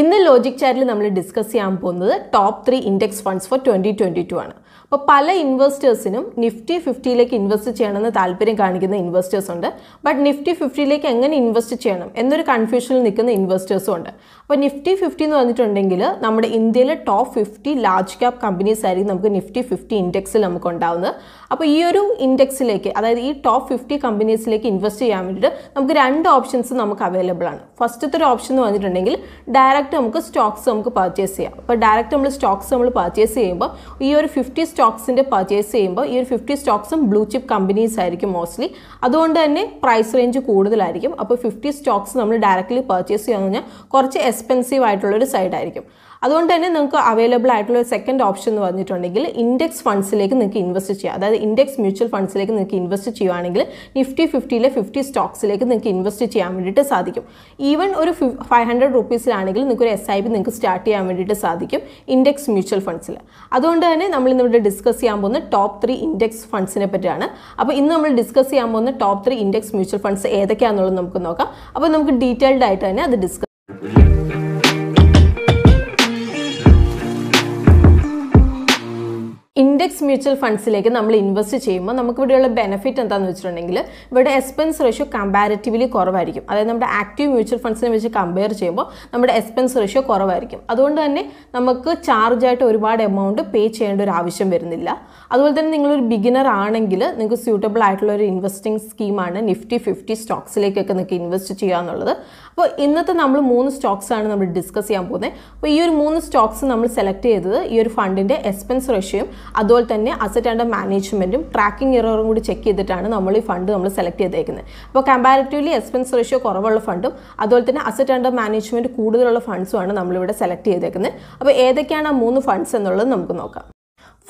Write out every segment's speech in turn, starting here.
ഇന്ന് ലോജിക് ചാറ്റിൽ നമ്മൾ ഡിസ്കസ് ചെയ്യാൻ പോകുന്നത് top three index funds for twenty twenty two ആണ് അപ്പോൾ പല ഇൻവെസ്റ്റേഴ്സിനും നിഫ്റ്റി ഫിഫ്റ്റിയിലേക്ക് ഇൻവെസ്റ്റ് ചെയ്യണമെന്ന് താല്പര്യം കാണിക്കുന്ന ഇൻവെസ്റ്റേഴ്സ് ഉണ്ട് ബട്ട് നിഫ്റ്റി ഫിഫ്റ്റിയിലേക്ക് എങ്ങനെ ഇൻവെസ്റ്റ് ചെയ്യണം എന്നൊരു കൺഫ്യൂഷനിൽ നിൽക്കുന്ന ഇൻവെസ്റ്റേഴ്സും ഉണ്ട് ഇപ്പോൾ നിഫ്റ്റി ഫിഫ്റ്റി എന്ന് പറഞ്ഞിട്ടുണ്ടെങ്കിൽ നമ്മുടെ ഇന്ത്യയിലെ top fifty large cap companies ആയിരിക്കും നമുക്ക് നിഫ്റ്റി ഫിഫ്റ്റി ഇൻഡെക്സിൽ നമുക്ക് ഉണ്ടാവുന്നത് അപ്പോൾ ഈ ഒരു ഇൻഡെക്സിലേക്ക് അതായത് ഈ ടോപ്പ് ഫിഫ്റ്റി കമ്പനീസിലേക്ക് ഇൻവെസ്റ്റ് ചെയ്യാൻ വേണ്ടിയിട്ട് നമുക്ക് രണ്ട് ഓപ്ഷൻസ് നമുക്ക് അവൈലബിൾ ആണ് ഫസ്റ്റത്തെ ഒരു ഓപ്ഷൻ എന്ന് പറഞ്ഞിട്ടുണ്ടെങ്കിൽ ഡയറക്റ്റ് നമുക്ക് സ്റ്റോക്സ് നമുക്ക് പർച്ചേസ് ചെയ്യാം അപ്പോൾ ഡയറക്റ്റ് നമ്മൾ സ്റ്റോക്സ് നമ്മൾ പർച്ചേസ് ചെയ്യുമ്പോൾ ഈ ഒരു ഫിഫ്റ്റി സ്റ്റോക്സിൻ്റെ പർച്ചേസ് ചെയ്യുമ്പോൾ ഈ ഒരു ഫിഫ്റ്റി സ്റ്റോക്സും ബ്ലൂ ചിപ്പ് കമ്പനീസ് ആയിരിക്കും മോസ്റ്റ്ലി അതുകൊണ്ട് തന്നെ പ്രൈസ് റേഞ്ച് കൂടുതലായിരിക്കും അപ്പോൾ ഫിഫ്റ്റി സ്റ്റോക്സ് നമ്മൾ ഡയറക്റ്റ്ലി പർച്ചേസ് ചെയ്യാന്ന് പറഞ്ഞാൽ കുറച്ച് എസ് എക്സ്പെൻസീവ് ആയിട്ടുള്ളൊരു ആയിരിക്കും അതുകൊണ്ട് തന്നെ നിങ്ങൾക്ക് അവൈലബിൾ ആയിട്ടുള്ള ഒരു സെക്കൻഡ് ഓപ്ഷൻ എന്ന് പറഞ്ഞിട്ടുണ്ടെങ്കിൽ ഇൻഡെക്സ് ഫണ്ട്സിലേക്ക് നിങ്ങൾക്ക് ഇൻവെസ്റ്റ് ചെയ്യാം അതായത് ഇൻഡെക്സ് മ്യൂച്വൽ ഫണ്ട്സിലേക്ക് നിങ്ങൾക്ക് ഇൻവെസ്റ്റ് ചെയ്യുകയാണെങ്കിൽ നിഫ്റ്റി ഫിഫ്റ്റിയിലെ ഫിഫ്റ്റി സ്റ്റോക്സിലേക്ക് നിങ്ങൾക്ക് ഇൻവെസ്റ്റ് ചെയ്യാൻ വേണ്ടിയിട്ട് സാധിക്കും ഈവൻ ഒരു ഫൈവ് ഹൺഡ്രഡ് റുപ്പീസിലാണെങ്കിൽ നിങ്ങൾക്ക് ഒരു എസ് ഐ പി നിങ്ങൾക്ക് സ്റ്റാർട്ട് ചെയ്യാൻ വേണ്ടിയിട്ട് സാധിക്കും ഇൻഡെക്സ് മ്യൂച്വൽ ഫണ്ട്സിൽ അതുകൊണ്ട് തന്നെ നമ്മൾ ഇന്നിവിടെ ഡിസ്കസ് ചെയ്യാൻ പോകുന്ന ടോപ്പ് ത്രീ ഇൻഡെക്സ് ഫണ്ട്സിനെ പറ്റിയാണ് അപ്പോൾ ഇന്ന് നമ്മൾ ഡിസ്കസ് ചെയ്യാൻ പോകുന്ന top three index mutual funds ഏതൊക്കെയാണെന്നുള്ളത് നമുക്ക് നോക്കാം അപ്പോൾ നമുക്ക് ഡീറ്റെയിൽഡ് ആയിട്ട് തന്നെ അത് ഡിസ്കസ് ഇൻഡെക്സ് മ്യൂച്വൽ ഫണ്ട്സിലേക്ക് നമ്മൾ ഇൻവെസ്റ്റ് ചെയ്യുമ്പോൾ നമുക്ക് ഇവിടെയുള്ള ബെനിഫിറ്റ് എന്താണെന്ന് വെച്ചിട്ടുണ്ടെങ്കിൽ ഇവിടെ എക്സ്പെൻസ് റേഷ്യോ കമ്പാരിറ്റീവ്ലി കുറവായിരിക്കും അതായത് നമ്മുടെ ആക്റ്റീവ് മ്യൂച്വൽ ഫണ്ട്സിനെ വെച്ച് കമ്പയർ ചെയ്യുമ്പോൾ നമ്മുടെ എക്സ്പെൻസ് റേഷ്യോ കുറവായിരിക്കും അതുകൊണ്ട് തന്നെ നമുക്ക് ചാർജായിട്ട് ഒരുപാട് എമൗണ്ട് പേ ചെയ്യേണ്ട ഒരു ആവശ്യം വരുന്നില്ല അതുപോലെ തന്നെ നിങ്ങളൊരു ബിഗിനർ ആണെങ്കിൽ നിങ്ങൾക്ക് സ്യൂട്ടബിൾ ആയിട്ടുള്ള ഒരു ഇൻവെസ്റ്റിംഗ് സ്കീമാണ് നിഫ്റ്റി ഫിഫ്റ്റി സ്റ്റോക്സിലേക്കൊക്കെ നിങ്ങൾക്ക് ഇൻവെസ്റ്റ് ചെയ്യുക എന്നുള്ളത് അപ്പോൾ ഇന്നത്തെ നമ്മൾ മൂന്ന് സ്റ്റോക്സാണ് നമ്മൾ ഡിസ്കസ് ചെയ്യാൻ പോകുന്നത് അപ്പോൾ ഈ ഒരു മൂന്ന് സ്റ്റോക്സ് നമ്മൾ സെലക്ട് ചെയ്തത് ഈ ഒരു ഫണ്ടിൻ്റെ എക്സ്പെൻസ് റേഷ്യോയും അതുപോലെ തന്നെ അസറ്റ് ആൻഡ് മാനേജ്മെൻറ്റും ട്രാക്കിംഗ് ഇററും കൂടി ചെക്ക് ചെയ്തിട്ടാണ് നമ്മൾ ഈ ഫണ്ട് നമ്മൾ സെലക്ട് ചെയ്തേക്കുന്നത് അപ്പോൾ കമ്പാരിറ്റീവ്ലി എക്സ്പെൻസ് റേഷ്യോ കുറവുള്ള ഫണ്ടും അതുപോലെ തന്നെ അസറ്റ് ആൻഡ് മാനേജ്മെൻറ്റ് കൂടുതലുള്ള ഫണ്ട്സുമാണ് നമ്മളിവിടെ സെലക്ട് ചെയ്തേക്കുന്നത് അപ്പോൾ ഏതൊക്കെയാണ് ആ മൂന്ന് ഫണ്ട്സ് എന്നുള്ളത് നമുക്ക് നോക്കാം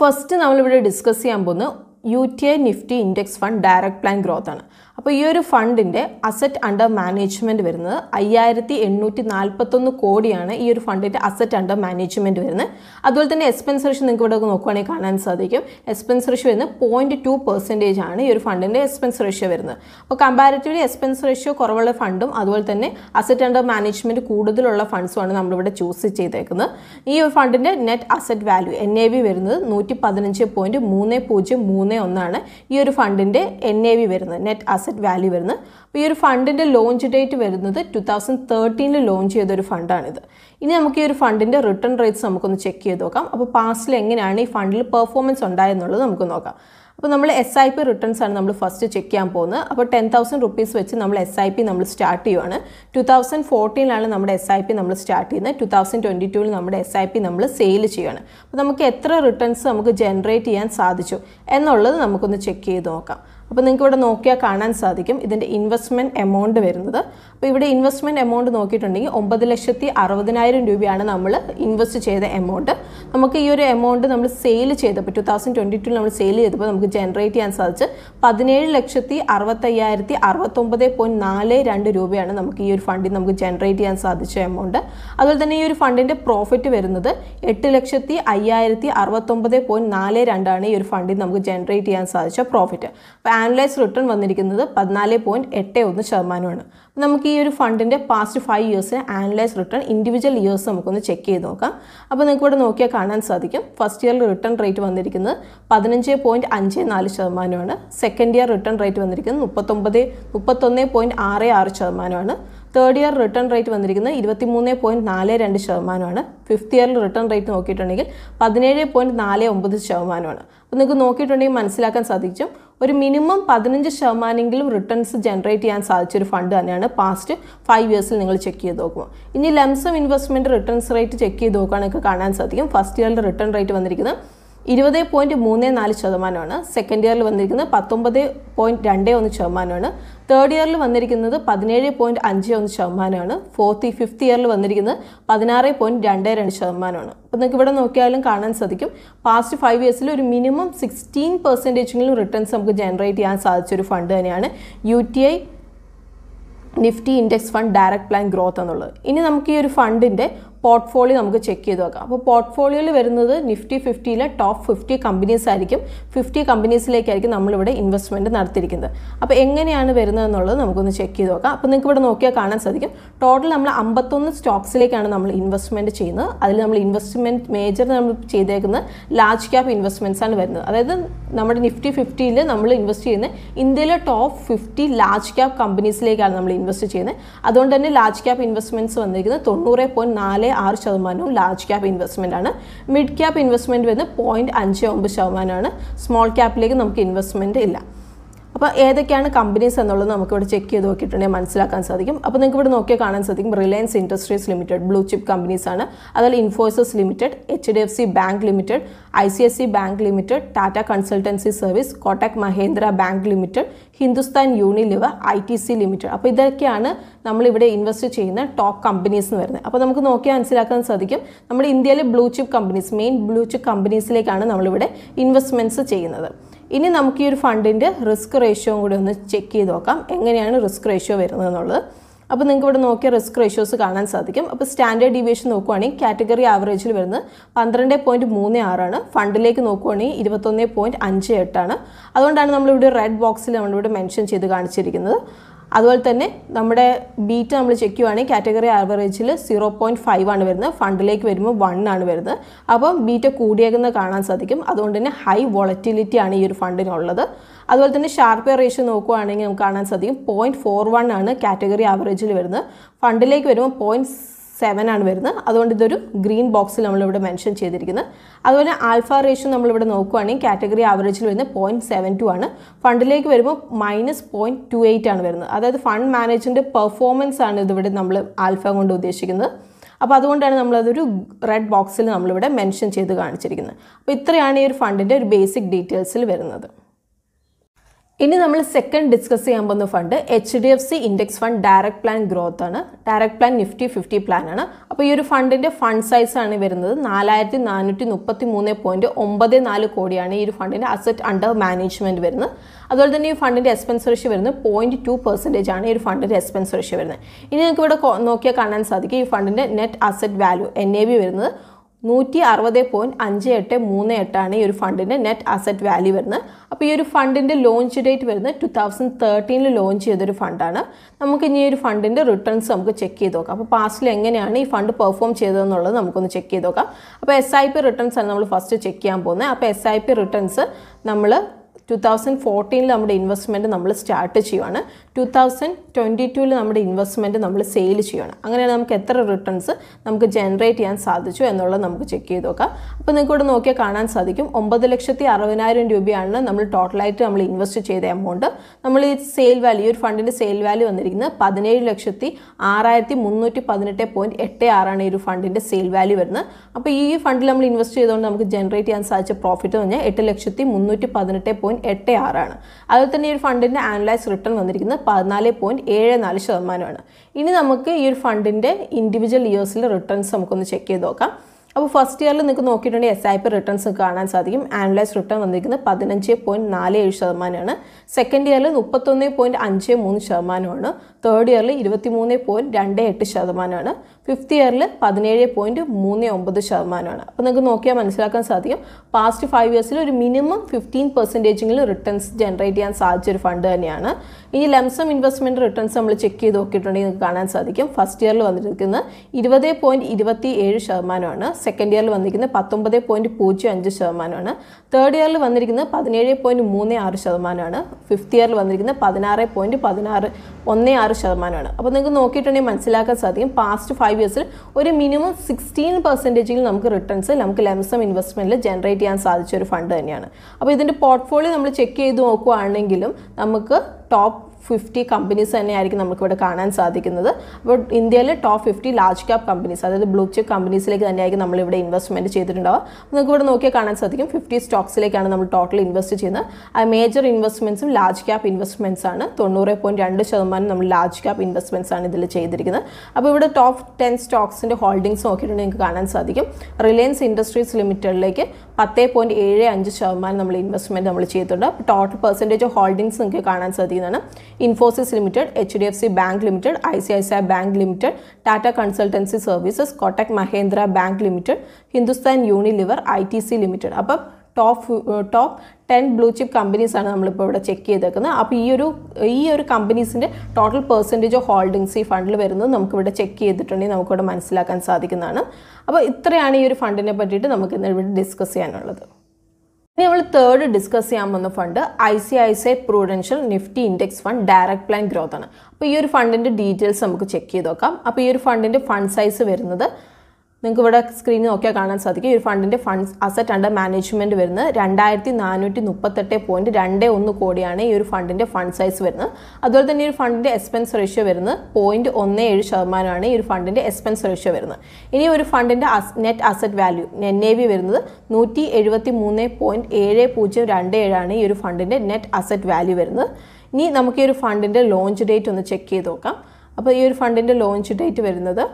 ഫസ്റ്റ് നമ്മളിവിടെ ഡിസ്കസ് ചെയ്യാൻ പോകുന്നത് U T I Nifty index fund direct plan growth ആണ് അപ്പോൾ ഈ ഒരു ഫണ്ടിൻ്റെ അസറ്റ് അണ്ടർ മാനേജ്മെൻറ്റ് വരുന്നത് അയ്യായിരത്തി എണ്ണൂറ്റി നാൽപ്പത്തൊന്ന് കോടിയാണ് ഈ ഒരു ഫണ്ടിൻ്റെ അസറ്റ് അണ്ടർ മാനേജ്മെൻറ്റ് വരുന്നത് അതുപോലെ തന്നെ എക്സ്പെൻസ് റേഷ്യോ നിങ്ങൾക്ക് ഇവിടെ നോക്കുവാണെങ്കിൽ കാണാൻ സാധിക്കും എക്സ്പെൻസ് റേഷ്യോ വരുന്നത് പോയിൻറ്റ് ടു പെർസെൻറ്റേജ് ആണ് ഈ ഒരു ഫണ്ടിൻ്റെ എക്സ്പെൻസ് റേഷ്യോ വരുന്നത് അപ്പോൾ കമ്പാരിറ്റീവ്ലി എക്സ്പെൻസ് റേഷ്യോ കുറവുള്ള ഫണ്ടും അതുപോലെ തന്നെ അസറ്റ് അണ്ടർ മാനേജ്മെൻറ്റ് കൂടുതലുള്ള ഫണ്ട്സുമാണ് നമ്മളിവിടെ ചൂസ് ചെയ്തേക്കുന്നത് ഈ ഒരു ഫണ്ടിൻ്റെ net asset value N A V വരുന്നത് നൂറ്റി പതിനഞ്ച് പോയിൻറ്റ് മൂന്ന് പൂജ്യം മൂന്ന് ഒന്നാണ് ഈ ഒരു ഫണ്ടിൻ്റെ എൻ എ വി വരുന്നത് നെറ്റ് അസറ്റ് വാല്യൂ വരുന്നത് അപ്പോൾ ഈ ഒരു ഫണ്ടിൻ്റെ ലോഞ്ച് ഡേറ്റ് വരുന്നത് ടു തൗസൻഡ് തേർട്ടീനിൽ ലോഞ്ച് ചെയ്ത ഒരു ഫണ്ടാണിത് ഇനി നമുക്ക് ഈ ഒരു ഫണ്ടിൻ്റെ റിട്ടേൺ റേറ്റ്സ് നമുക്കൊന്ന് ചെക്ക് ചെയ്ത് നോക്കാം അപ്പോൾ പാസ്റ്റിൽ എങ്ങനെയാണ് ഈ ഫണ്ടിൽ പെർഫോമൻസ് ഉണ്ടായെന്നുള്ളത് നമുക്ക് നോക്കാം അപ്പോൾ നമ്മൾ എസ് ഐ പി റിട്ടേൺസ് ആണ് നമ്മൾ ഫസ്റ്റ് ചെക്ക് ചെയ്യാൻ പോകുന്നത് അപ്പോൾ ടെൻ തൗസൻഡ് റുപ്പീസ് വെച്ച് നമ്മൾ എസ് ഐ പി നമ്മൾ സ്റ്റാർട്ട് ചെയ്യുവാണ് ടു തൗസൻഡ് ഫോർട്ടീനിലാണ് നമ്മുടെ എസ് ഐ പി നമ്മൾ സ്റ്റാർട്ട് ചെയ്യുന്നത് ടു തൗസൻഡ് ട്വൻറ്റി ടുവിൽ നമ്മുടെ എസ് ഐ പി നമ്മൾ സെയിൽ ചെയ്യുകയാണ് അപ്പോൾ നമുക്ക് എത്ര റിട്ടേൺസ് നമുക്ക് ജനറേറ്റ് ചെയ്യാൻ സാധിച്ചു എന്നുള്ളത് നമുക്കൊന്ന് ചെക്ക് ചെയ്ത് നോക്കാം അപ്പോൾ നിങ്ങൾക്ക് ഇവിടെ നോക്കിയാൽ കാണാൻ സാധിക്കും ഇതിൻ്റെ ഇൻവെസ്റ്റ്മെൻറ്റ് എമൗണ്ട് വരുന്നത് അപ്പോൾ ഇവിടെ ഇൻവെസ്റ്റ്മെൻറ്റ് എമൗണ്ട് നോക്കിയിട്ടുണ്ടെങ്കിൽ ഒമ്പത് ലക്ഷത്തി അറുപതിനായിരം രൂപയാണ് നമ്മൾ ഇൻവെസ്റ്റ് ചെയ്ത എമൗണ്ട് നമുക്ക് ഈ ഒരു എമൗണ്ട് നമ്മൾ സെയിൽ ചെയ്തപ്പോൾ ടു തൗസൻഡ് ട്വൻറ്റി ടു നമ്മൾ സെയിൽ ചെയ്തപ്പോൾ നമുക്ക് ജനറേറ്റ് ചെയ്യാൻ സാധിച്ച് പതിനേഴ് ലക്ഷത്തി അറുപത്തയ്യായിരത്തി അറുപത്തൊമ്പത് പോയിൻറ്റ് നാല് രണ്ട് രൂപയാണ് നമുക്ക് ഈ ഒരു ഫണ്ടിൽ നമുക്ക് ജനറേറ്റ് ചെയ്യാൻ സാധിച്ച എമൗണ്ട് അതുപോലെ തന്നെ ഈ ഒരു ഫണ്ടിൻ്റെ പ്രോഫിറ്റ് വരുന്നത് എട്ട് ലക്ഷത്തി അയ്യായിരത്തി അറുപത്തൊമ്പത് പോയിൻറ്റ് നാല് രണ്ടാണ് ഈ ഒരു ഫണ്ടിൽ നമുക്ക് ജനറേറ്റ് ചെയ്യാൻ സാധിച്ച പ്രോഫിറ്റ് അപ്പോൾ ആനുവലൈസ് റിട്ടേൺ വന്നിരിക്കുന്നത് പതിനാല് പോയിന്റ് എട്ട് ഒന്ന് ശതമാനമാണ് നമുക്ക് ഈ ഒരു ഫണ്ടിൻ്റെ പാസ്റ്റ് ഫൈവ് ഇയേഴ്സിന് ആനുവലൈസ് റിട്ടേൺ ഇൻഡിവിജ്വൽ ഇയേഴ്സ് നമുക്കൊന്ന് ചെക്ക് ചെയ്ത് നോക്കാം അപ്പോൾ നിങ്ങൾക്ക് ഇവിടെ നോക്കിയാൽ കാണാൻ സാധിക്കും ഫസ്റ്റ് ഇയറിൽ റിട്ടേൺ റേറ്റ് വന്നിരിക്കുന്നത് പതിനഞ്ച് പോയിൻറ്റ് അഞ്ച് നാല് ശതമാനമാണ് സെക്കൻഡ് ഇയർ റിട്ടേൺ റേറ്റ് വന്നിരിക്കുന്നത് മുപ്പത്തൊമ്പത് മുപ്പത്തൊന്ന് പോയിൻറ്റ് ആറ് ആറ് ശതമാനമാണ് തേർഡ് ഇയർ റിട്ടേൺ റേറ്റ് വന്നിരിക്കുന്നത് ഇരുപത്തി മൂന്ന് പോയിൻറ്റ് നാല് രണ്ട് ശതമാനമാണ് ഫിഫ്ത്ത് ഇയറിൽ റിട്ടേൺ റേറ്റ് നോക്കിയിട്ടുണ്ടെങ്കിൽ പതിനേഴ് പോയിൻറ്റ് നാല് ഒമ്പത് ശതമാനമാണ് അപ്പോൾ നിങ്ങൾക്ക് നോക്കിയിട്ടുണ്ടെങ്കിൽ മനസ്സിലാക്കാൻ സാധിക്കും ഒരു മിനിമം പതിനഞ്ച് ശതമാനമെങ്കിലും റിട്ടേൺസ് ജനറേറ്റ് ചെയ്യാൻ സാധിച്ചൊരു ഫണ്ട് തന്നെയാണ് പാസ്റ്റ് ഫൈവ് ഇയേഴ്സിൽ നിങ്ങൾ ചെക്ക് ചെയ്ത് നോക്കുക ഇനി lump sum investment returns rate check ചെയ്ത് നോക്കുകയാണെങ്കിൽ കാണാൻ സാധിക്കും ഫസ്റ്റ് ഇയറിൽ റിട്ടേൺ റേറ്റ് വന്നിരിക്കുന്നത് ഇരുപത് പോയിൻറ്റ് മൂന്ന് നാല് ശതമാനമാണ് സെക്കൻഡ് ഇയറിൽ വന്നിരിക്കുന്നത് പത്തൊമ്പത് പോയിൻറ്റ് രണ്ട് ഒന്ന് ശതമാനമാണ് തേർഡ് ഇയറിൽ വന്നിരിക്കുന്നത് പതിനേഴ് പോയിൻറ്റ് അഞ്ച് ഒന്ന് ശതമാനമാണ് ഫോർത്ത് ഫിഫ്ത് ഇയറിൽ വന്നിരിക്കുന്നത് പതിനാറ് പോയിൻറ്റ് രണ്ട് രണ്ട് ശതമാനമാണ് അപ്പോൾ നിങ്ങൾക്ക് ഇവിടെ നോക്കിയാലും കാണാൻ സാധിക്കും പാസ്റ്റ് ഫൈവ് ഇയേഴ്സിൽ ഒരു മിനിമം സിക്സ്റ്റീൻ പെർസെൻറ്റേജെങ്കിലും റിട്ടേൺസ് നമുക്ക് ജനറേറ്റ് ചെയ്യാൻ സാധിച്ചൊരു ഫണ്ട് തന്നെയാണ് U T I Nifty index fund direct plan growth എന്നുള്ളത് ഇനി നമുക്ക് ഈ ഒരു ഫണ്ടിൻ്റെ പോർട്ട്ഫോളിയോ നമുക്ക് ചെക്ക് ചെയ്ത് നോക്കാം അപ്പോൾ പോർട്ട്ഫോളിയോയിൽ വരുന്നത് നിഫ്റ്റി ഫിഫ്റ്റിയിലെ ടോപ്പ് ഫിഫ്റ്റി കമ്പനീസ് ആയിരിക്കും ഫിഫ്റ്റി കമ്പനീസിലേക്കായിരിക്കും നമ്മളിവിടെ ഇൻവെസ്റ്റ്മെൻറ്റ് നടത്തിയിരിക്കുന്നത് അപ്പോൾ എങ്ങനെയാണ് വരുന്നതെന്നുള്ളത് നമുക്കൊന്ന് ചെക്ക് ചെയ്ത് നോക്കാം അപ്പോൾ നിങ്ങൾക്ക് ഇവിടെ നോക്കിയാൽ കാണാൻ സാധിക്കും ടോട്ടൽ നമ്മൾ അമ്പത്തൊന്ന് സ്റ്റോക്സിലേക്കാണ് നമ്മൾ ഇൻവെസ്റ്റ്മെൻറ്റ് ചെയ്യുന്നത് അതിൽ നമ്മൾ ഇൻവെസ്റ്റ്മെൻറ്റ് മേജർ നമ്മൾ ചെയ്തേക്കുന്നത് ലാർജ് ക്യാപ്പ് ഇൻവെസ്റ്റ്മെൻറ്റ്സ് ആണ് വരുന്നത് അതായത് നമ്മുടെ നിഫ്റ്റി ഫിഫ്റ്റിയിൽ നമ്മൾ ഇൻവെസ്റ്റ് ചെയ്യുന്നത് ഇന്ത്യയിലെ ടോപ്പ് ഫിഫ്റ്റി ലാർജ് ക്യാപ് കമ്പനീസിലേക്കാണ് നമ്മൾ ഇൻവെസ്റ്റ് ചെയ്യുന്നത് അതുകൊണ്ട് തന്നെ ലാർജ് ക്യാപ് ഇൻവെസ്റ്റ്മെൻറ്റ്സ് വന്നിരിക്കുന്നത് തൊണ്ണൂറ് പോയിൻറ്റ് നാല് ആറ് ശതമാനവും ലാർജ് ക്യാപ് ഇൻവെസ്റ്റ്മെൻ്റ് ആണ് മിഡ് ക്യാപ് ഇൻവെസ്റ്റ്മെൻറ്റ് വരുന്നത് പോയിൻറ്റ് അഞ്ച് ഒമ്പത് ശതമാനമാണ് സ്മോൾ ക്യാപ്പിലേക്ക് നമുക്ക് ഇൻവെസ്റ്റ്മെൻറ്റ് ഇല്ല അപ്പോൾ ഏതൊക്കെയാണ് കമ്പനീസ് എന്നുള്ളത് നമുക്കിവിടെ ചെക്ക് ചെയ്ത് നോക്കിയിട്ടുണ്ടെങ്കിൽ മനസ്സിലാക്കാൻ സാധിക്കും അപ്പോൾ നിങ്ങൾക്ക് ഇവിടെ നോക്കിയാൽ കാണാൻ സാധിക്കും Reliance Industries Limited blue chip companies ആണ് അതുപോലെ Infosys Limited H D F C Bank Limited I C S C Bank Limited Tata Consultancy Service Kotak Mahindra Bank Limited Hindustan Unilever I T C Limited അപ്പോൾ ഇതൊക്കെയാണ് നമ്മളിവിടെ ഇൻവെസ്റ്റ് ചെയ്യുന്ന ടോപ്പ് കമ്പനീസ് എന്ന് പറയുന്നത് അപ്പോൾ നമുക്ക് നോക്കിയാൽ മനസ്സിലാക്കാൻ സാധിക്കും നമ്മുടെ ഇന്ത്യയിലെ blue chip companies main blue chip കമ്പനീസിലേക്കാണ് നമ്മളിവിടെ ഇൻവെസ്റ്റ്മെൻറ്റ്സ് ചെയ്യുന്നത് ഇനി നമുക്ക് ഈ ഒരു ഫണ്ടിൻ്റെ റിസ്ക് റേഷ്യോ കൂടി ഒന്ന് ചെക്ക് ചെയ്ത് നോക്കാം എങ്ങനെയാണ് റിസ്ക് റേഷ്യോ വരുന്നത് എന്നുള്ളത് അപ്പോൾ നിങ്ങൾക്ക് ഇവിടെ നോക്കിയ റിസ്ക് റേഷ്യോസ് കാണാൻ സാധിക്കും അപ്പോൾ സ്റ്റാൻഡേർഡ് ഡീവിയേഷൻ നോക്കുവാണെങ്കിൽ കാറ്റഗറി ആവറേജിൽ വരുന്നത് പന്ത്രണ്ട് പോയിൻറ്റ് മൂന്ന് ആറാണ് ഫണ്ടിലേക്ക് നോക്കുവാണെങ്കിൽ ഇരുപത്തൊന്ന് പോയിൻറ്റ് അഞ്ച് എട്ടാണ് അതുകൊണ്ടാണ് നമ്മളിവിടെ റെഡ് ബോക്സിൽ നമ്മളിവിടെ മെൻഷൻ ചെയ്ത് കാണിച്ചിരിക്കുന്നത് അതുപോലെ തന്നെ നമ്മുടെ ബീറ്റ് നമ്മൾ ചെക്ക് ചെയ്യുവാണെങ്കിൽ കാറ്റഗറി ആവറേജിൽ സീറോ പോയിൻറ്റ് ഫൈവ് ആണ് വരുന്നത് ഫണ്ടിലേക്ക് വരുമ്പോൾ വൺ ആണ് വരുന്നത് അപ്പം ബീറ്റ കൂടിയേക്കുന്ന കാണാൻ സാധിക്കും അതുകൊണ്ട് തന്നെ ഹൈ വോളറ്റിലിറ്റി ആണ് ഈ ഒരു ഫണ്ടിനുള്ളത് അതുപോലെ തന്നെ ഷാർപ്പ് റേഷ്യോ നോക്കുകയാണെങ്കിൽ നമുക്ക് കാണാൻ സാധിക്കും പോയിൻറ്റ് ഫോർ വൺ ആണ് കാറ്റഗറി ആവറേജിൽ വരുന്നത് ഫണ്ടിലേക്ക് വരുമ്പോൾ പോയിൻറ്റ് സെവൻ ആണ് വരുന്നത് അതുകൊണ്ട് ഇതൊരു ഗ്രീൻ ബോക്സിൽ നമ്മളിവിടെ മെൻഷൻ ചെയ്തിരിക്കുന്നത് അതുപോലെ ആൽഫ റേഷ്യോ നമ്മളിവിടെ നോക്കുകയാണെങ്കിൽ കാറ്റഗറി ആവറേജിൽ വരുന്നത് പോയിൻറ്റ് സെവൻ ടു ആണ് ഫണ്ടിലേക്ക് വരുമ്പോൾ മൈനസ് പോയിൻറ്റ് ടു എയ്റ്റ് ആണ് വരുന്നത് അതായത് ഫണ്ട് മാനേജറിൻ്റെ പെർഫോമൻസ് ആണ് ഇതിവിടെ നമ്മൾ ആൽഫ കൊണ്ട് ഉദ്ദേശിക്കുന്നത് അപ്പോൾ അതുകൊണ്ടാണ് നമ്മളതൊരു റെഡ് ബോക്സിൽ നമ്മളിവിടെ മെൻഷൻ ചെയ്ത് കാണിച്ചിരിക്കുന്നത് അപ്പോൾ ഇത്രയാണ് ഈ ഒരു ഫണ്ടിൻ്റെ ഒരു ബേസിക് ഡീറ്റെയിൽസിൽ വരുന്നത് ഇനി നമ്മൾ സെക്കൻഡ് ഡിസ്കസ് ചെയ്യാൻ പോകുന്ന fund H D F C index fund direct plan growth ആണ് direct plan Nifty fifty plan ആണ് അപ്പോൾ ഈ ഒരു ഫണ്ടിൻ്റെ ഫണ്ട് സൈസ് ആണ് വരുന്നത് നാലായിരത്തി നാനൂറ്റി മുപ്പത്തി മൂന്ന് പോയിൻറ്റ് ഒമ്പത് നാല് കോടിയാണ് ഈ ഒരു ഫണ്ടിൻ്റെ അസറ്റ് അണ്ടർ മാനേജ്മെൻറ്റ് വരുന്നത് അതുപോലെ തന്നെ ഈ ഫണ്ടിൻ്റെ എക്സ്പെൻസ് റേഷ്യ വരുന്നത് പോയിൻറ്റ് ടു പെർസെൻറ്റേജ് ആണ് ഈ ഒരു ഫണ്ടിൻ്റെ എക്സ്പെൻസ് റേഷ്യ വരുന്നത് ഇനി നിങ്ങൾക്ക് ഇവിടെ നോക്കിയാൽ കാണാൻ സാധിക്കും ഈ ഫണ്ടിൻ്റെ net asset value N A V വരുന്നത് നൂറ്റി അറുപത് പോയിൻറ്റ് അഞ്ച് എട്ട് മൂന്ന് എട്ടാണ് ഈ ഒരു ഫണ്ടിൻ്റെ നെറ്റ് അസറ്റ് വാല്യൂ വരുന്നത് അപ്പോൾ ഈ ഒരു ഫണ്ടിൻ്റെ ലോഞ്ച് ഡേറ്റ് വരുന്നത് ടു തൗസൻഡ് തേർട്ടീനിൽ ലോഞ്ച് ചെയ്തൊരു ഫണ്ടാണ് നമുക്ക് ഇനി ഒരു ഫണ്ടിൻ്റെ റിട്ടേൺസ് നമുക്ക് ചെക്ക് ചെയ്ത് നോക്കാം അപ്പോൾ പാസ്റ്റിൽ എങ്ങനെയാണ് ഈ ഫണ്ട് പെർഫോം ചെയ്തതെന്നുള്ളത് നമുക്കൊന്ന് ചെക്ക് ചെയ്ത് നോക്കാം അപ്പോൾ എസ് ഐ പി റിട്ടേൺസ് ആണ് നമ്മൾ ഫസ്റ്റ് ചെക്ക് ചെയ്യാൻ പോകുന്നത് അപ്പോൾ എസ് ഐ പി റിട്ടേൺസ് നമ്മൾ ടു തൗസൻഡ് ഫോർട്ടീനിൽ നമ്മുടെ ഇൻവെസ്റ്റ്മെൻറ്റ് നമ്മൾ സ്റ്റാർട്ട് ചെയ്യുവാണ് ടു തൗസൻഡ് ട്വൻറ്റി ടുവിൽ നമ്മുടെ ഇൻവെസ്റ്റ്മെൻറ്റ് നമ്മൾ സെയിൽ ചെയ്യുകയാണ് അങ്ങനെയാണ് നമുക്ക് എത്ര റിട്ടേൺസ് നമുക്ക് ജനറേറ്റ് ചെയ്യാൻ സാധിച്ചു എന്നുള്ളത് നമുക്ക് ചെക്ക് ചെയ്ത് നോക്കാം അപ്പോൾ നിങ്ങൾക്ക് ഇവിടെ നോക്കിയാൽ കാണാൻ സാധിക്കും ഒമ്പത് ലക്ഷത്തി അറുപതിനായിരം രൂപയാണ് നമ്മൾ ടോട്ടലായിട്ട് നമ്മൾ ഇൻവെസ്റ്റ് ചെയ്ത എമൗണ്ട് നമ്മൾ ഈ സെയിൽ വാല്യൂ ഒരു ഫണ്ടിൻ്റെ സെയിൽ വാല്യൂ വന്നിരിക്കുന്നത് പതിനേഴ് ലക്ഷത്തി ആറായിരത്തി മുന്നൂറ്റി പതിനെട്ട് പോയിൻറ്റ് എട്ട് ആറാണ് ഈ ഒരു ഫണ്ടിൻ്റെ സെയിൽ വാല്യൂ വരുന്നത് അപ്പോൾ ഈ ഫണ്ടിൽ നമ്മൾ ഇൻവെസ്റ്റ് ചെയ്തുകൊണ്ട് നമുക്ക് ജനറേറ്റ് ചെയ്യാൻ സാധിച്ച പ്രോഫിറ്റ് എന്ന് പറഞ്ഞാൽ എട്ട് ലക്ഷത്തി മുന്നൂറ്റി പതിനെട്ട് പോയിൻറ്റ് എട്ട് ആറാണ് അതുപോലെ തന്നെ ഈ ഒരു ഫണ്ടിൻ്റെ ആനലൈസ് റിട്ടേൺ വന്നിരിക്കുന്നത് പതിനാല് പോയിൻറ്റ് ഏഴ് നാല് ശതമാനമാണ് ഇനി നമുക്ക് ഈ ഒരു ഫണ്ടിൻ്റെ ഇൻഡിവിജ്വൽ ഇയേഴ്സിലെ റിട്ടേൺസ് നമുക്കൊന്ന് ചെക്ക് ചെയ്ത് നോക്കാം അപ്പോൾ ഫസ്റ്റ് ഇയറിൽ നിങ്ങൾക്ക് നോക്കിയിട്ടുണ്ടെങ്കിൽ എസ് ഐ പി റിട്ടേൺസ് കാണാൻ സാധിക്കും ആനുവലൈസ് റിട്ടേൺ വന്നിരിക്കുന്നത് പതിനഞ്ച് പോയിൻറ്റ് നാല് ഏഴ് ശതമാനമാണ് സെക്കൻഡ് ഇയറിൽ മുപ്പത്തൊന്ന് പോയിൻറ്റ് അഞ്ച് മൂന്ന് ശതമാനമാണ് തേർഡ് ഇയറിൽ ഇരുപത്തി മൂന്ന് പോയിൻറ്റ് രണ്ട് എട്ട് ശതമാനമാണ് ഫിഫ്ത് ഇയറിൽ പതിനേഴ് പോയിൻറ്റ് മൂന്ന് ഒമ്പത് ശതമാനമാണ് അപ്പോൾ നിങ്ങൾക്ക് നോക്കിയാൽ മനസ്സിലാക്കാൻ സാധിക്കും പാസ്റ്റ് ഫൈവ് ഇയേഴ്സിൽ ഒരു മിനിമം ഫിഫ്റ്റീൻ പെർസെൻറ്റേജെങ്കിലും റിട്ടേൺസ് ജനറേറ്റ് ചെയ്യാൻ സാധിച്ച ഒരു ഫണ്ട് തന്നെയാണ് ഇനി ലംസം ഇൻവെസ്റ്റ്മെൻറ്റ് റിട്ടേൺസ് നമ്മൾ ചെക്ക് ചെയ്ത് നോക്കിയിട്ടുണ്ടെങ്കിൽ നിങ്ങൾക്ക് കാണാൻ സാധിക്കും ഫസ്റ്റ് ഇയറിൽ വന്നിരിക്കുന്നത് ഇരുപത് പോയിൻറ്റ് ഇരുപത്തി ഏഴ് ശതമാനമാണ് സെക്കൻഡ് ഇയറിൽ വന്നിരിക്കുന്നത് പത്തൊമ്പത് പോയിൻറ്റ് പൂജ്യം അഞ്ച് ശതമാനമാണ് തേർഡ് ഇയറിൽ വന്നിരിക്കുന്നത് പതിനേഴ് പോയിൻറ്റ് മൂന്ന് ആറ് ശതമാനമാണ് ഫിഫ്ത്ത് ഇയറിൽ വന്നിരിക്കുന്നത് പതിനാറ് പോയിൻറ്റ് പതിനാറ് ഒന്ന് ആറ് ശതമാനമാണ് അപ്പോൾ നിങ്ങൾക്ക് നോക്കിയിട്ടുണ്ടെങ്കിൽ മനസ്സിലാക്കാൻ സാധിക്കും പാസ്റ്റ് ഫൈവ് ഇയേഴ്സിൽ ഒരു മിനിമം സിക്സ്റ്റീൻ പെർസെൻറ്റേജിൽ നമുക്ക് റിട്ടേൺസ് നമുക്ക് ലംസം ഇൻവെസ്റ്റ്മെൻറ്റിൽ ജനറേറ്റ് ചെയ്യാൻ സാധിച്ച ഒരു ഫണ്ട് തന്നെയാണ് അപ്പോൾ ഇതിൻ്റെ പോർട്ട്ഫോളിയോ നമ്മൾ ചെക്ക് ചെയ്ത് നോക്കുകയാണെങ്കിലും നമുക്ക് ടോപ്പ് ഫിഫ്റ്റി കമ്പനീസ് തന്നെയായിരിക്കും നമുക്കിവിടെ കാണാൻ സാധിക്കുന്നത് അപ്പോൾ ഇന്ത്യയിലെ top fifty large cap companies അതായത് ബ്ലൂ ചിപ്പ് കമ്പനീസിലേക്ക് തന്നെയായിരിക്കും നമ്മളിവിടെ ഇൻവെസ്റ്റ്മെൻറ്റ് ചെയ്തിട്ടുണ്ടാവുക അപ്പോൾ നിങ്ങൾക്ക് ഇവിടെ നോക്കിയാൽ കാണാൻ സാധിക്കും ഫിഫ്റ്റി സ്റ്റോക്സിലേക്കാണ് നമ്മൾ ടോട്ടൽ ഇൻവെസ്റ്റ് ചെയ്യുന്നത് ആ മേജർ ഇൻവെസ്റ്റ്മെൻറ്റ്സും ലാർജ് ക്യാപ് ഇൻവെസ്റ്റ്മെൻറ്റ്സ് ആണ് തൊണ്ണൂറ് പോയിൻറ്റ് രണ്ട് ശതമാനം നമ്മൾ ലാർജ് ക്യാപ് ഇൻവെസ്റ്റ്മെൻറ്റ്സ് ആണ് ഇതിൽ ചെയ്തിരിക്കുന്നത് അപ്പോൾ ഇവിടെ ടോപ്പ് ടെൻ സ്റ്റോക്സിൻ്റെ ഹോൾഡിംഗ്സ് നോക്കിയിട്ടുണ്ടെങ്കിൽ നിങ്ങൾക്ക് കാണാൻ സാധിക്കും റിലയൻസ് ഇൻഡസ്ട്രീസ് ലിമിറ്റഡിലേക്ക് പത്ത് പോയിൻറ്റ് ഏഴ് അഞ്ച് ശതമാനം നമ്മൾ ഇൻവെസ്റ്റ്മെൻറ്റ് നമ്മൾ ചെയ്തിട്ടുണ്ട് ടോട്ടൽ പെർസെൻറ്റേജ് ഓഫ് ഹോൾഡിംഗ്സ് നിങ്ങൾക്ക് കാണാൻ സാധിക്കുന്നതാണ് Infosys Limited H D F C Bank Limited I C I C I Bank Limited Tata Consultancy Services Kotak Mahindra Bank Limited Hindustan Unilever I T C Limited അപ്പം top top ten blue chip കമ്പനീസാണ് നമ്മളിപ്പോൾ ഇവിടെ ചെക്ക് ചെയ്തേക്കുന്നത് അപ്പോൾ ഈ ഒരു ഈ ഒരു കമ്പനീസിൻ്റെ ടോട്ടൽ പെർസെൻറ്റേജ് ഓഫ് ഹോൾഡിങ്സ് ഈ ഫണ്ടിൽ വരുന്നത് നമുക്കിവിടെ ചെക്ക് ചെയ്തിട്ടുണ്ടെങ്കിൽ നമുക്കിവിടെ മനസ്സിലാക്കാൻ സാധിക്കുന്നതാണ് അപ്പോൾ ഇത്രയാണ് ഈ ഒരു ഫണ്ടിനെ പറ്റിയിട്ട് നമുക്ക് ഇന്ന് ഇവിടെ ഡിസ്കസ് ചെയ്യാനുള്ളത് ഇനി നമ്മൾ തേർഡ് ഡിസ്കസ് ചെയ്യാൻ വന്ന fund I C I C I Prudential Nifty index fund direct plan growth ആണ് അപ്പോൾ ഈ ഒരു ഫണ്ടിൻ്റെ ഡീറ്റെയിൽസ് നമുക്ക് ചെക്ക് ചെയ്ത് നോക്കാം അപ്പോൾ ഈ ഒരു ഫണ്ടിൻ്റെ ഫണ്ട് സൈസ് വരുന്നത് നിങ്ങൾക്ക് ഇവിടെ സ്ക്രീനിൽ നോക്കിയാൽ കാണാൻ സാധിക്കും ഈ ഫണ്ടിൻ്റെ ഫണ്ട്സ് അസറ്റ് അണ്ടർ മാനേജ്മെൻറ്റ് വരുന്നത് രണ്ടായിരത്തി നാനൂറ്റി മുപ്പത്തെട്ട് പോയിൻറ്റ് രണ്ട് ഒന്ന് കോടിയാണ് ഈ ഒരു ഫണ്ടിൻ്റെ ഫണ്ട് സൈസ് വരുന്നത് അതുപോലെ തന്നെ ഈ ഒരു ഫണ്ടിൻ്റെ എക്സ്പെൻസ് റേഷ്യോ വരുന്നത് പോയിൻറ്റ് ഒന്ന് ഏഴ് ശതമാനമാണ് ഈ ഒരു ഫണ്ടിൻ്റെ എക്സ്പെൻസ് റേഷ്യോ വരുന്നത് ഇനി ഒരു ഫണ്ടിൻ്റെ net asset value N A V വരുന്നത് നൂറ്റി എഴുപത്തി മൂന്ന് പോയിൻറ്റ് ഏഴ് പൂജ്യം രണ്ട് ഏഴാണ് ഈ ഒരു ഫണ്ടിൻ്റെ നെറ്റ് അസറ്റ് വാല്യൂ വരുന്നത് ഇനി നമുക്ക് ഈ ഒരു ഫണ്ടിൻ്റെ ലോഞ്ച് ഡേറ്റ് ഒന്ന് ചെക്ക് ചെയ്ത് നോക്കാം അപ്പോൾ ഈ ഒരു ഫണ്ടിൻ്റെ ലോഞ്ച് ഡേറ്റ് വരുന്നത്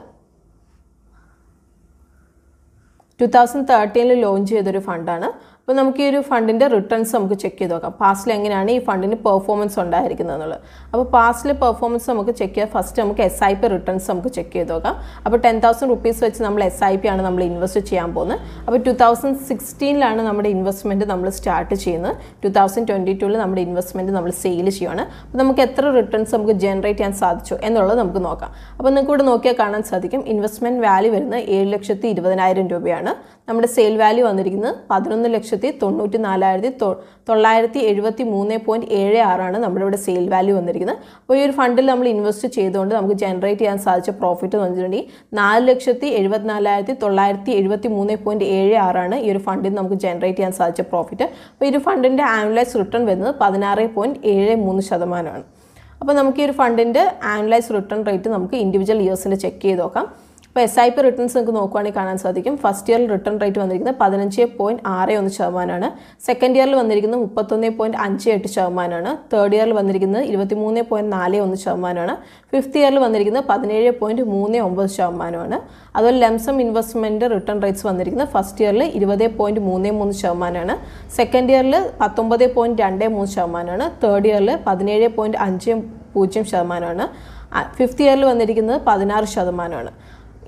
ടു തൗസൻഡ് തേർട്ടീനിൽ ലോഞ്ച് ചെയ്തൊരു ഫണ്ടാണ് അപ്പോൾ നമുക്ക് ഈ ഒരു ഫണ്ടിൻ്റെ റിട്ടേൺസ് നമുക്ക് ചെക്ക് ചെയ്ത് നോക്കാം പാസ്റ്റിൽ എങ്ങനെയാണ് ഈ ഫണ്ടിന് പെർഫോമൻസ് ഉണ്ടായിരിക്കുന്നത് എന്നുള്ളത് അപ്പോൾ പാസ്റ്റിലെ പെർഫോമൻസ് നമുക്ക് ചെക്ക് ചെയ്യാം ഫസ്റ്റ് നമുക്ക് എസ് ഐ പി റിട്ടേൺസ് നമുക്ക് ചെക്ക് ചെയ്ത് നോക്കാം അപ്പോൾ ടെൻ തൗസൻഡ് റുപ്പീസ് വെച്ച് നമ്മൾ എസ് ഐ പി ആണ് നമ്മൾ ഇൻവെസ്റ്റ് ചെയ്യാൻ പോകുന്നത് അപ്പോൾ ടു തൗസൻഡ് സിക്സ്റ്റീനിലാണ് നമ്മുടെ ഇൻവെസ്റ്റ്മെൻറ്റ് നമ്മൾ സ്റ്റാർട്ട് ചെയ്യുന്നത് ടു തൗസൻഡ് ട്വൻറ്റി ടുവിൽ നമ്മുടെ ഇൻവെസ്റ്റ്മെൻറ്റ് നമ്മൾ സെയിൽ ചെയ്യുകയാണ് അപ്പോൾ നമുക്ക് എത്ര റിട്ടേൺസ് നമുക്ക് ജനറേറ്റ് ചെയ്യാൻ സാധിച്ചു എന്നുള്ളത് നമുക്ക് നോക്കാം അപ്പോൾ നിങ്ങൾക്ക് ഇവിടെ നോക്കിയാൽ കാണാൻ സാധിക്കും ഇൻവെസ്റ്റ്മെൻറ്റ് വാല്യൂ വരുന്നത് ഏഴ് ലക്ഷത്തി ഇരുപതിനായിരം രൂപയാണ് നമ്മുടെ സെയിൽ വാല്യൂ വന്നിരിക്കുന്നത് പതിനൊന്ന് ലക്ഷത്തി ലക്ഷത്തി തൊണ്ണൂറ്റി നാലായിരത്തി തൊ തൊള്ളായിരത്തി എഴുപത്തി മൂന്ന് പോയിൻറ്റ് ഏഴ് ആറാണ് നമ്മുടെ ഇവിടെ സെയിൽ വാല്യൂ വന്നിരിക്കുന്നത് അപ്പോൾ ഈ ഒരു ഫണ്ടിൽ നമ്മൾ ഇൻവെസ്റ്റ് ചെയ്തുകൊണ്ട് നമുക്ക് ജനറേറ്റ് ചെയ്യാൻ സാധിച്ച പ്രോഫിറ്റ് എന്ന് വെച്ചിട്ടുണ്ടെങ്കിൽ നാല് ലക്ഷത്തി എഴുപത്തിനാലായിരത്തി തൊള്ളായിരത്തി എഴുപത്തി മൂന്ന് പോയിൻറ്റ് ഏഴ് ആറാണ് ഈ ഒരു ഫണ്ടിൽ നമുക്ക് ജനറേറ്റ് ചെയ്യാൻ സാധിച്ച പ്രോഫിറ്റ് അപ്പോൾ ഈ ഒരു ഫണ്ടിൻ്റെ ആനുവലൈസ് റിട്ടേൺ വരുന്നത് പതിനാറ് പോയിൻറ്റ് ഏഴ് മൂന്ന് ശതമാനമാണ് അപ്പോൾ നമുക്ക് ഈ ഒരു ഫണ്ടിൻ്റെ ആനുവലൈസ് റിട്ടേൺ റേറ്റ് നമുക്ക് ഇൻഡിവിജ്വൽ ഇയേഴ്സിൻ്റെ ചെക്ക് ചെയ്ത് നോക്കാം ഇപ്പോൾ എസ് ഐ പി റിട്ടേൺസ് നിങ്ങൾക്ക് നോക്കുവാണെങ്കിൽ കാണാൻ സാധിക്കും ഫസ്റ്റ് ഇയറിൽ റിട്ടേൺ റേറ്റ് വന്നിരിക്കുന്നത് പതിനഞ്ച് പോയിന്റ് ആറ് ഒന്ന് ശതമാനമാണ് സെക്കൻഡ് ഇയറിൽ വന്നിരിക്കുന്നത് മുപ്പത്തൊന്ന് പോയിന്റ് അഞ്ച് എട്ട് ശതമാനമാണ് തേർഡ് ഇയറിൽ വന്നിരിക്കുന്നത് ഇരുപത്തിമൂന്ന് പോയിന്റ് നാല് ഒന്ന് ശതമാനമാണ് ഫിഫ്ത് ഇയറിൽ വന്നിരിക്കുന്നത് പതിനേഴ് പോയിന്റ് മൂന്ന് ഒമ്പത് ശതമാനമാണ് അതുപോലെ ലംസം ഇൻവെസ്റ്റ്മെൻറ്റ് റിട്ടേൺ റേറ്റ്സ് വന്നിരിക്കുന്നത് ഫസ്റ്റ് ഇയറിൽ ഇരുപത് പോയിന്റ് മൂന്ന് മൂന്ന് ശതമാനമാണ് സെക്കൻഡ് ഇയറിൽ പത്തൊമ്പത് പോയിന്റ് രണ്ട് മൂന്ന് ശതമാനമാണ് തേർഡ് ഇയറിൽ പതിനേഴ് പോയിന്റ് അഞ്ച് പൂജ്യം ശതമാനമാണ് ഫിഫ്ത് ഇയറിൽ വന്നിരിക്കുന്നത് പതിനാറ് ശതമാനമാണ്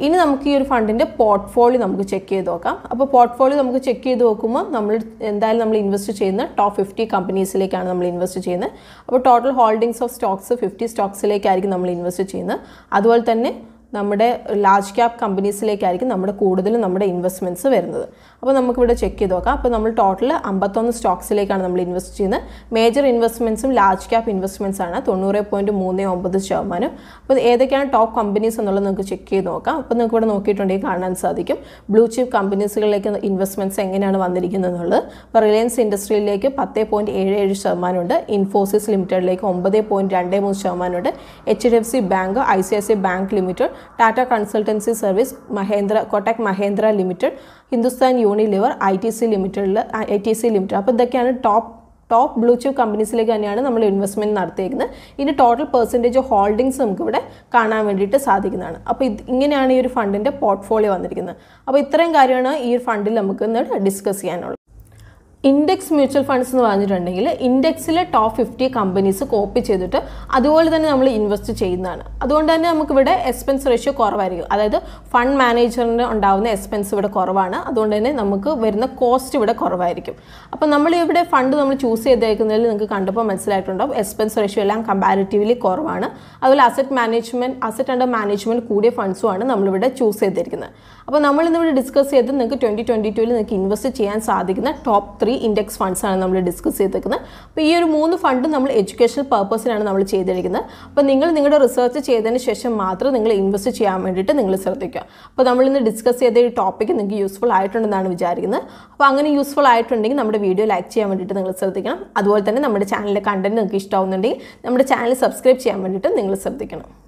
ഇനി നമുക്ക് ഈ ഒരു ഫണ്ടിൻ്റെ പോർട്ട്ഫോളിയോ നമുക്ക് ചെക്ക് ചെയ്ത് നോക്കാം അപ്പോൾ പോർട്ട്ഫോളിയോ നമുക്ക് ചെക്ക് ചെയ്ത് നോക്കുമ്പോൾ നമ്മൾ എന്തായാലും നമ്മൾ ഇൻവെസ്റ്റ് ചെയ്യുന്ന ടോപ്പ് ഫിഫ്റ്റി കമ്പനീസിലേക്കാണ് നമ്മൾ ഇൻവെസ്റ്റ് ചെയ്യുന്നത് അപ്പോൾ total holdings of stocks fifty സ്റ്റോക്സിലേക്കായിരിക്കും നമ്മൾ ഇൻവെസ്റ്റ് ചെയ്യുന്നത് അതുപോലെ തന്നെ നമ്മുടെ ലാർജ് ക്യാപ് കമ്പനീസിലേക്കായിരിക്കും നമ്മുടെ കൂടുതലും നമ്മുടെ ഇൻവെസ്റ്റ്മെൻറ്റ്സ് വരുന്നത് അപ്പോൾ നമുക്കിവിടെ ചെക്ക് ചെയ്ത് നോക്കാം അപ്പോൾ നമ്മൾ ടോട്ടൽ അമ്പത്തൊന്ന് സ്റ്റോക്സിലേക്കാണ് നമ്മൾ ഇൻവെസ്റ്റ് ചെയ്യുന്നത് മേജർ ഇൻവെസ്റ്റ്മെൻറ്റ്സും ലാർജ് ക്യാപ് ഇൻവെസ്റ്റ്മെൻറ്റ്സ് ആണ് തൊണ്ണൂറ് പോയിൻറ്റ് മൂന്ന് ഒമ്പത് ശതമാനം അപ്പോൾ ഏതൊക്കെയാണ് ടോപ്പ് കമ്പനീസ് എന്നുള്ളത് നിങ്ങൾക്ക് ചെക്ക് ചെയ്ത് നോക്കാം അപ്പോൾ നിങ്ങൾക്ക് ഇവിടെ നോക്കിയിട്ടുണ്ടെങ്കിൽ കാണാൻ സാധിക്കും ബ്ലൂ ചിപ്പ് കമ്പനീസുകളിലേക്ക് ഇൻവെസ്റ്റ്മെൻറ്റ്സ് എങ്ങനെയാണ് വന്നിരിക്കുന്നത് എന്നുള്ളത് അപ്പോൾ റിലയൻസ് ഇൻഡസ്ട്രിയിലേക്ക് പത്ത് പോയിൻറ്റ് ഏഴ് ഏഴ് ശതമാനമുണ്ട് ഇൻഫോസിസ് ലിമിറ്റഡിലേക്ക് ഒമ്പത് പോയിൻറ്റ് രണ്ട് മൂന്ന് ശതമാനമുണ്ട് H D F C Bank I C I C Bank Limited Tata Consultancy Service Mahindra Kotak Mahindra Limited Hindustan Unilever I T C ലിമിറ്റഡിൽ ഐ ടി സി ലിമിറ്റഡ് അപ്പോൾ ഇതൊക്കെയാണ് ടോപ്പ് ടോപ്പ് ബ്ലൂ ചിപ്പ് കമ്പനീസിലേക്ക് തന്നെയാണ് നമ്മൾ ഇൻവെസ്റ്റ്മെൻറ്റ് നടത്തിയിരിക്കുന്നത് ഇതിൻ്റെ ടോട്ടൽ പെർസെൻറ്റേജ് ഹോൾഡിങ്സ് നമുക്കിവിടെ കാണാൻ വേണ്ടിയിട്ട് സാധിക്കുന്നതാണ് അപ്പോൾ ഇത് ഇങ്ങനെയാണ് ഈ ഒരു ഫണ്ടിൻ്റെ പോർട്ട്ഫോളിയോ വന്നിരിക്കുന്നത് അപ്പോൾ ഇത്രയും കാര്യമാണ് ഈ ഒരു ഫണ്ടിൽ നമുക്ക് ഇന്ന് ഡിസ്കസ് ചെയ്യാനുള്ളത് ഇൻഡെക്സ് മ്യൂച്വൽ ഫണ്ട്സ് എന്ന് പറഞ്ഞിട്ടുണ്ടെങ്കിൽ ഇൻഡെക്സിലെ ടോപ്പ് ഫിഫ്റ്റി കമ്പനീസ് കോപ്പി ചെയ്തിട്ട് അതുപോലെ തന്നെ നമ്മൾ ഇൻവെസ്റ്റ് ചെയ്യുന്നതാണ് അതുകൊണ്ട് തന്നെ നമുക്കിവിടെ എക്സ്പെൻസ് റേഷ്യോ കുറവായിരിക്കും അതായത് ഫണ്ട് മാനേജറിന് ഉണ്ടാകുന്ന എക്സ്പെൻസ് ഇവിടെ കുറവാണ് അതുകൊണ്ട് തന്നെ നമുക്ക് വരുന്ന കോസ്റ്റ് ഇവിടെ കുറവായിരിക്കും അപ്പോൾ നമ്മൾ ഇവിടെ ഫണ്ട് നമ്മൾ ചൂസ് ചെയ്തേക്കുന്നതിൽ നിങ്ങൾക്ക് കണ്ടപ്പോൾ മനസ്സിലായിട്ടുണ്ടാവും എക്സ്പെൻസ് റേഷ്യോ എല്ലാം കമ്പാരിറ്റീവ്ലി കുറവാണ് അതുപോലെ asset management asset under management കൂടിയ ഫണ്ട്സുമാണ് നമ്മളിവിടെ ചൂസ് ചെയ്തിരിക്കുന്നത് അപ്പോൾ നമ്മൾ ഇന്നിവിടെ ഡിസ്കസ് ചെയ്ത് നിങ്ങൾക്ക് ട്വൻറ്റി ട്വൻറ്റി ടുവിൽ നിങ്ങൾക്ക് ഇൻവെസ്റ്റ് ചെയ്യാൻ സാധിക്കുന്ന top three primary index funds ആണ് നമ്മൾ ഡിസ്കസ് ചെയ്തേക്കുന്നത് അപ്പോൾ ഈ ഒരു മൂന്ന് ഫണ്ടും നമ്മൾ എഡ്യൂക്കേഷൻ പർപ്പസിനാണ് നമ്മൾ ചെയ്തിരിക്കുന്നത് അപ്പോൾ നിങ്ങൾ നിങ്ങളുടെ റിസർച്ച് ചെയ്തതിന് ശേഷം മാത്രം നിങ്ങൾ ഇൻവെസ്റ്റ് ചെയ്യാൻ വേണ്ടിയിട്ട് നിങ്ങൾ ശ്രദ്ധിക്കുക അപ്പോൾ നമ്മൾ ഇന്ന് ഡിസ്കസ് ചെയ്ത ഈ ടോപ്പിക്ക് നിങ്ങൾക്ക് യൂസ്ഫുൾ ആയിട്ടുണ്ടെന്നാണ് വിചാരിക്കുന്നത് അപ്പോൾ അങ്ങനെ യൂസ്ഫുൾ ആയിട്ടുണ്ടെങ്കിൽ നമ്മുടെ വീഡിയോ ലൈക്ക് ചെയ്യാൻ വേണ്ടിയിട്ട് നിങ്ങൾ ശ്രദ്ധിക്കണം അതുപോലെ തന്നെ നമ്മുടെ ചാനലിലെ കണ്ടൻറ്റ് നിങ്ങൾക്ക് ഇഷ്ടമാവുന്നുണ്ടെങ്കിൽ നമ്മുടെ ചാനൽ സബ്സ്ക്രൈബ് ചെയ്യാൻ വേണ്ടിയിട്ട് നിങ്ങൾ ശ്രദ്ധിക്കണം